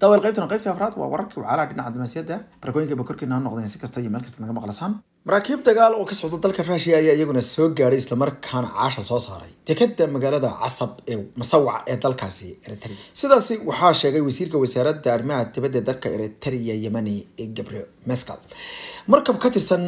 daawel qaybtana qaybtii afraad waa wararkii wacalaha dhinaca dibnaasiyadda barakoyinka ba noqdeen si kasta iyo meel kasta naga maqlasaan maraakiib dagaal oo ka socda dalka raashiya ayaa iyaguna soo gaadhay islamarkaana caasha soo saaray dekada magaalada casab ee masawac ee dalkaasi eritrea sidaasi waxaa sheegay wasiirka wasaaradda arrimaha dibadda ee dalka eritrea yemani gabriel mescal markab ka tirsan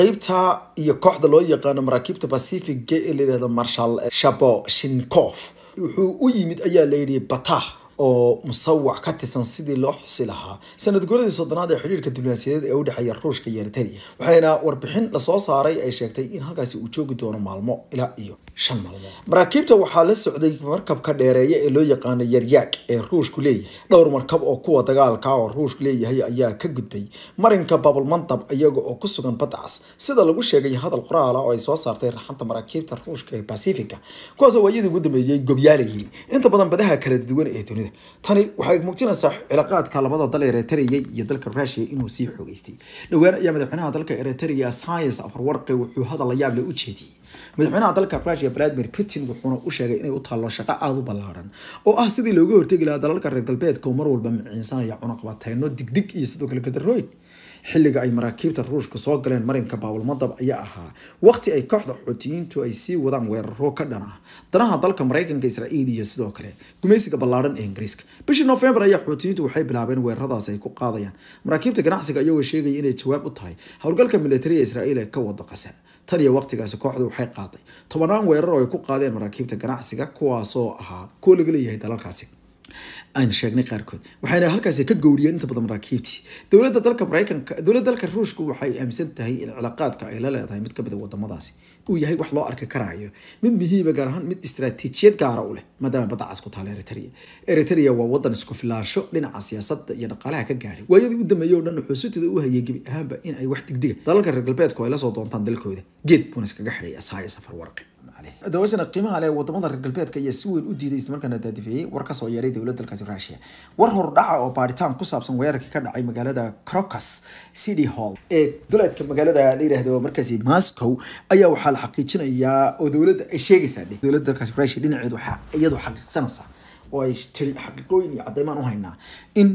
qeybta iyo kooxda loo yaqaano maraakiibta pacific ee la yidhahdo marshal shabo shinkof wuxuu u yimid ayaa la yidhi batah oo musawac ka tirsan sidii loo xusi lahaa sanad guuladii soddonaad ee xidhiirka diblomaasiyadeed ee u dhexeeya ruushka iyo ritania waxayna warbixin lasoo saaray ay sheegtay in halkaasi uu joogi doono maalmo ilaa iyo shan maalmood maraakiibta waxaa la socday markabka dheereeya ee loo yaqaano yaryaag ee ruushku leeyahay dhowr markab oo kuwa dagaalka ah oo ruushku leeyahay ayaa ka gudbay marinka baabulmantab iyaga oo ku sugan badcas sida lagu sheegay hadal qoraala ah oo ay soo saartay raxanta maraakiibta ruushka ee basifiga kuwaasoo waayadii ugu dambeeyey gobyaalayay inta badan badaha kala duwan ee dunida kamid tani waxay muujinaysaa cilaaqaadka labada dal ereteriya iyo dalka rusia inuu sii xoogeystay dhowaan ayaa madaxweynaha dalka ereteriya sayas afarwarqe wuxuu hadal la yaable u jeediyey madaxweynaha dalka rusia valadimir putin wuxuuna u sheegay inay u taallo shaqo aada u ballaaran oo ah sidii looga hortegi lahaa dalalka reer galbeedka oo mar walba miciinsanaya cunaqabateyno digdig iyo sidoo kale gadarooyn xilliga ay maraakiibta ruushka soo galeen marinka baabulmadab ayaa ahaa waqti ay kooxda xoutiyiintu ay sii wadaan weeraro ka dhan ah danaha dalka maraykanka israa'iil iyo sidoo kale gumaysiga ballaadhan ee ingiriiska bishii nofembar ayaa xoutiyiintu waxay bilaabeen weeraradaas ay ku qaadayaan maraakiibta ganacsiga ayagoo sheegaya inay jawaab u tahay howlgalka militariya israa'iil ee ka wada qasa tan iyo waqtigaasi kooxdu waxay qaaday tobanaan weerar oo ay ku qaadeen maraakiibta ganacsiga kuwaasoo ahaa kuwa laga leeyahay dalalkaasi aan sheegnay qaarkood waxayna halkaasi ka gowriyeen inta badan maraakiibtii dowladda dalka maraykanka dowladda dalka ruushka waxay aaminsan tahay in cilaaqaadka ay la leedahay mid kamid a ah wadamadaasi uu yahay wax loo arki karaayo mid muhiima ah, gaar ahaan mid istraatiijiyad gaara u leh maadaama badda cas ku taala eritrea eritrea waa wadan isku filaansho dhinaca siyaasadda iyo dhaqaalaha ka gaaray waayadii u dambeeyey oo dhan wuxuu sitada ah u hayay gebi ahaanba in ay wax degdega dalalka reer galbeedku ay lasoo doontaan dalkooda geed buuna iskaga xidhay ashaaya safar warqi dabaashana qiimaha leh wadamada reer galbeedka ayaa si weyn u diiday islamarkaana daadifeeyey war kasoo yeeray dowlada dalkaasi rusia war dhaca oo baaritaan ku saabsan weerarkii ka dhacay magaalada crocus city hall ee duleedka magaalada la yidhaahdo markaasi moscow ayaa waxaa la xaqiijinayaa oo dowladda ay sheegaysaa dowladda dalkaasi rusia dhinaceed waxaa iyadu xaqiiqsanaysaa oo ay tiri xaqiiqooyin iyo cadeymaan u haynaa in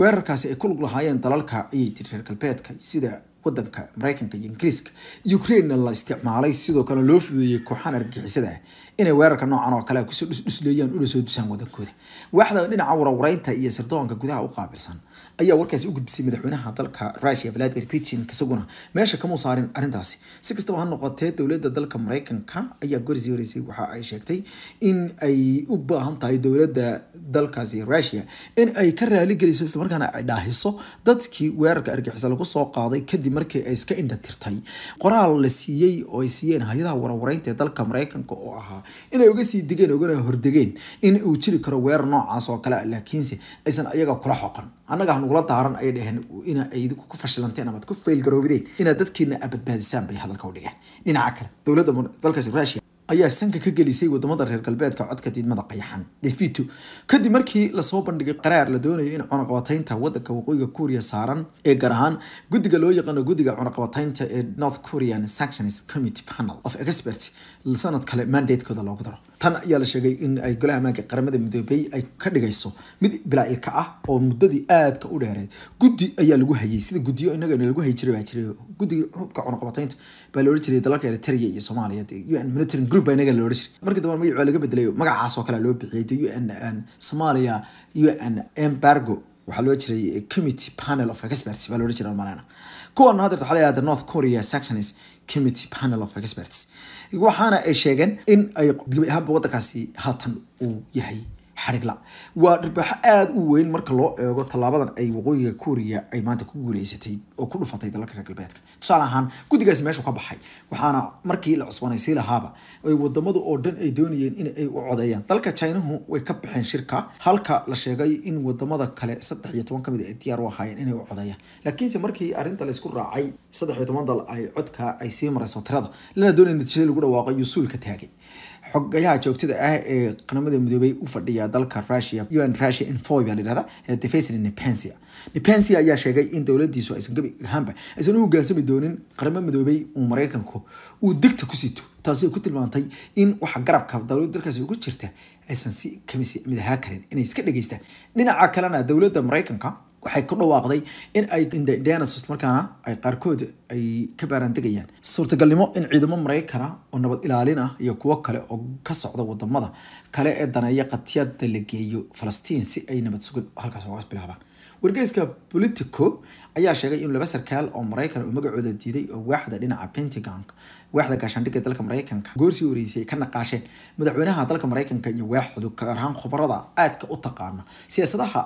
weerarkaasi ay ku lug lahaayeen dalalka ayay tiri reer galbeedka sida wadanka maraykanka iyo ingiriiska ukrainena la isticmaalay sidoo kale loo fudeeyey kooxaan argixisada inay weerarka noocan oo kale kusoo dhusdhusleeyaan una soo dusaan wadankooda waaxda dhinaca warawaraynta iyo sirdoonka gudaha u qaabilsan ayaa warkaasi u gudbisay madaxweynaha dalka rusia vladimir putin isaguna meesha kamuu saarin arrintaasi si kastaba ha noqotee dowladda dalka mareykanka ayaa goris wareysay waxa ay sheegtay in ay u baahan tahay dowladda dalkaasi rusia in ay ka raaligeliso islamarkaana ay dhaahiso dadkii weerarka argixisa lagu soo qaaday kadib markii ay iska indha tirtay qoraal la siiyey oo ay siiyeen hay-adaha warawaraynta ee dalka mareykanka oo ahaa inay uga sii degeen ogana hordegeen in uu jiri karo weerar noocaas oo kale laakiinse aysan iyaga kula xoqan annagaa hanugula daaran ayay dhaheen ina idinku ku fashilanteen amaad ku faylgaroobideen inaad dadkiina aad badbaadisaan bay hadalka u dhigeen dhinaca kale dowladda dalkaasi rusia ayaa sanka ka gelisay wadamada reer galbeedka codka diidmada qayaxan defito kadib markii lasoo bandhigay qaraar la doonayo in cunaqabataynta wadanka waqooyiga kuuriya saaran ee gaar ahaan guddiga loo yaqaano guddiga cunaqabataynta ee north korean sanctions committee panel of experts sanad kale mandatekooda loogu daro tan ayaa la sheegay in ay golaha amaanka qaramada midoobey ay ka dhigayso mid bilaa-ilka ah oo muddadii aadka u dheeray guddi ayaa lagu hayay sida guddiyo inaga lagu hayi jiray baa jiray guddiga hubka cunaqabataynta baa la jiray dalalka eritrea iyo soomaaliya un military group baa inaga loodha jiray markii dambe magac laga bedelay magacaas oo kale loo bixiyay u n somalia u n embargo waxaa loo jiray eh, committee panel of experts baa looha jira malena kuwan hadda waxaa leeyahay north korea sections committee panel of experts waxaana ay sheegeen in ay dibay ahaanba waddankaasi haatan uu yahay xarigla waa dharbaaxo aada u weyn marka loo eego tallaabadan ay waqooyiga kuuriya ay maanta ku guuleysatay oo ku dhufatay dalalka reer galbeedka tusaale ahaan guddigaasi meeshu ka baxay waxaana markii la cusbanaysay lahaaba ay wadamadu oo dhan ay doonayeen in ay u codeeyaan dalka jinahu way ka baxeen shirka halka la sheegay in wadamada kale saddex iyo toban kamid ah ay diyaar u ahaayeen inay u codeeyaan laakiinse markii arrinta laysku raacay saddex iyo toban dal ay codka ay sii marayso tirada lana doonay natiijada lagu dhawaaqo iyo taagay xogayaha joogtada ah ee qaramada midoobay u fadhiya dalka rusia un russia infoy baa yidhahda defacely nepensia nepensia ayaa sheegay in dowladiisu aysan gebi ahaanba aysan u hoggaansami doonin qaramo midoobay uu maraykanku uu degta ku sito taasi ku tilmaantay in waxa garabka dowlada dalkaasi ugu jirta aysan si kamisi mid ahaa karin inay iska dhegeystaan dhinaca kalena dowladda maraykanka waxay ku dhawaaqday in ay indhndheenas markaana ay qaarkood ay ka baaraandegayaan suurtagalnimo in ciidamo maraykana oo nabad ilaalin ah iyo kuwo kale oo ka socda wadamada kale ee daneeya qatiyada la geeyo falastiin si ay nabad sugin halkaas ogaas bilaabaan wargeyska politico ayaa sheegay in laba sarkaal oo maraykan oo magacooda diiday oo waaxda dhinaca pentagon waaxda gaashaandhigga dalka maraykanka goorsii horeysay ay ka naqaasheen madaxweynaha dalka maraykanka iyo waaxdu gaar ahaan khubarada aadka u taqaana siyaasadaha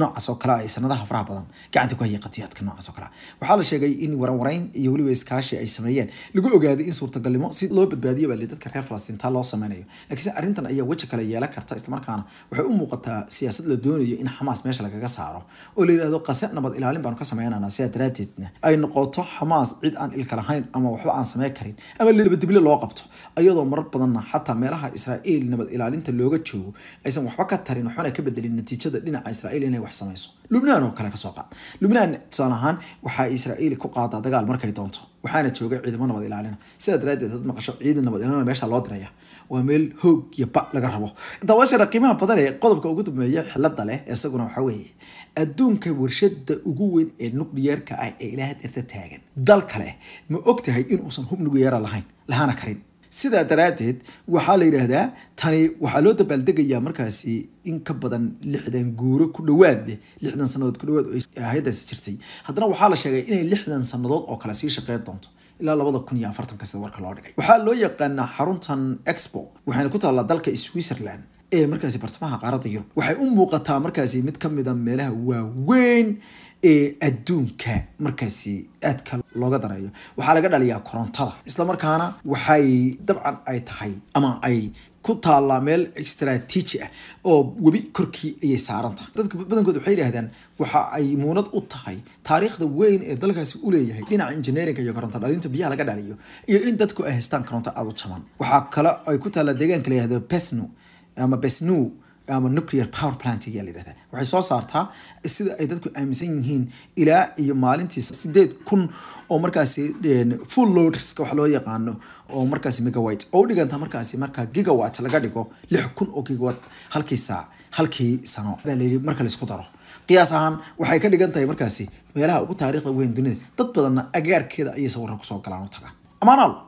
noocaas oo kale ay sanadaha faraha badan gacanta ku hayay qadiyaadka noocaas oo kale waxaa la sheegay in waranwarayn iyo weliba iskaashi ay sameeyeen lagu ogaaday in suurtagalnimo si loo badbaadiyo baa dadka reer falastintaa loo sameynayo laakiinse arrintan ayaa weji kale yeelan karta islamarkaana waxay u muuqataa siyaasad la doonayo in xamaas meesha lagaga saaro oo la yidhaahdo qase nabad ilaalin baanu ka sameynaynaa sidaa daraadeedna ay noqoto xamaas cid aan ilka lahayn ama waxba aan samey karin ama labadible loo qabto iyadoo marar badanna xataa meelaha israa'iil nabad ilaalinta looga joogo aysan waxba ka tarin waxbana ka bedelin natiijada dhinaca israa'iil inay wax sameyso lubnaan oo kale kasoo qaad lubnaan tusaale ahaan waxaa israa'iil ku qaadaa dagaal markay doonto waxaana jooga ciidamo nabad ilaalina sidaa daraadeed dad maqasho ciidan nabad ilaalina meeshaa loo diraya waa meel hoog iyo ba laga rabo dawaashana qiimaha badan ee qodobka ugu dambeeya xilada leh isaguna waxaa weeye adduunka warshada ugu weyn ee nucleyeerka ah ee ilaaha dirta taagan dal kale ma og tahay inuusan hub nucleyeera lahayn lahaana karin sidaa daraaddeed waxaa la yidhaahdaa tani waxaa loo dabaaldegayaa markaasi in ka badan lixdan guuro ku dhawaad lixdan sannadood ku dhawaad oo hay-addaasi jirtay haddana waxaa la sheegay inay lixdan sannadood oo kale sii shaqeyn doonto ilaa labada kun iyo afartanka sida warka loo dhigay waxaa loo yaqaanaa xaruntan expo waxayna ku taallaa dalka switzerland ee markaasi bartamaha qaaradda yurub waxay u muuqataa markaasi mid ka mida ah meelaha waaweyn ee adduunka markaasi aadka looga dareeyo waxaa laga dhaliyaa korontada isla markaana waxay dabcan ay tahay ama ay ku taallaa meel istraatiiji ah oo webi korkii ayay saaran tahay dadka badankood waxay yidhaahdaan waxa ay muunad u tahay taariikhda weyn ee dalkaasi u leeyahay dhinaca injineerinka iyo koronto dhalinta biyaha laga dhaliyo iyo in dadku ay haystaan koronto aada u jaban waxaa kale ay ku taallaa deegaanka la yihahdo besno ama besnu ama nuclear power plant ayaa la waxay soo saartaa sida ay dadku aaminsan yihiin ilaa iyo maalintii sideed kun oo markaasi full loadrisk wax loo yaqaano oo markaasi megawat oo u dhiganta markaasi markaa gigawat laga dhigo lix kun oo gigawat halkii saa halkii sano baa layidhi marka laisku daro qiyaas ahaan waxay ka dhigan tahay markaasi meelaha ugu taariikhda weyn dunida dad badanna agaarkeeda ayaysa warran kusoo galaan u tagaan amaanaal